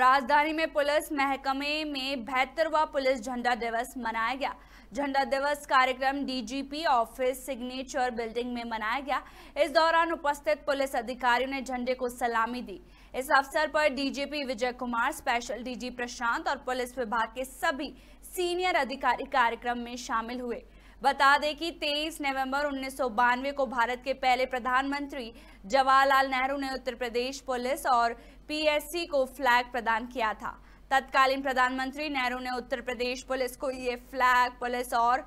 राजधानी में पुलिस महकमे में बेहतरवा पुलिस झंडा दिवस मनाया गया झंडा दिवस कार्यक्रम डीजीपी ऑफिस सिग्नेचर बिल्डिंग में मनाया गया इस दौरान उपस्थित पुलिस अधिकारियों ने झंडे को सलामी दी इस अवसर पर DGP Vijay Kumar special DG Prashant और पुलिस विभाग के सभी सीनियर अधिकारी कार्यक्रम में शामिल हुए बता दें कि 23 नवंबर उन्नीस को भारत के पहले प्रधानमंत्री जवाहरलाल नेहरू ने उत्तर प्रदेश पुलिस और पीएससी को फ्लैग प्रदान किया था तत्कालीन प्रधानमंत्री नेहरू ने उत्तर प्रदेश पुलिस को ये फ्लैग पुलिस और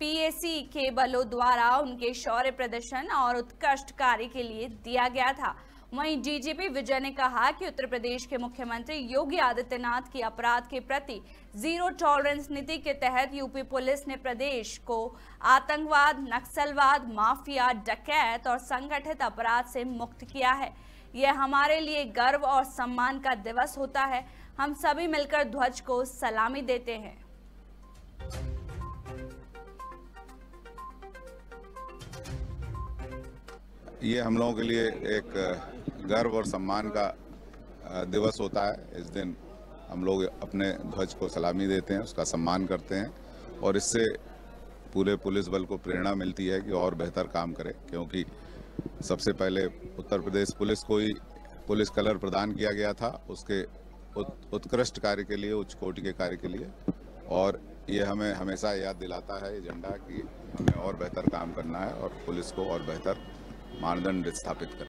पीएससी के बलों द्वारा उनके शौर्य प्रदर्शन और उत्कृष्ट कार्य के लिए दिया गया था वहीं डीजीपी विजय ने कहा कि उत्तर प्रदेश के मुख्यमंत्री योगी आदित्यनाथ की अपराध के प्रति जीरो टॉलरेंस नीति के तहत यूपी पुलिस ने प्रदेश को आतंकवाद नक्सलवाद माफिया डकैत और संगठित अपराध से मुक्त किया है यह हमारे लिए गर्व और सम्मान का दिवस होता है हम सभी मिलकर ध्वज को सलामी देते हैं ये हम लोगों के लिए एक गर्व और सम्मान का दिवस होता है इस दिन हम लोग अपने ध्वज को सलामी देते हैं उसका सम्मान करते हैं और इससे पूरे पुलिस बल को प्रेरणा मिलती है कि और बेहतर काम करें क्योंकि सबसे पहले उत्तर प्रदेश पुलिस को ही पुलिस कलर प्रदान किया गया था उसके उत्कृष्ट कार्य के लिए उच्च कोटि के कार्य के लिए और ये हमें हमेशा याद दिलाता है एजेंडा कि हमें और बेहतर काम करना है और पुलिस को और बेहतर मानदंड स्थापित करना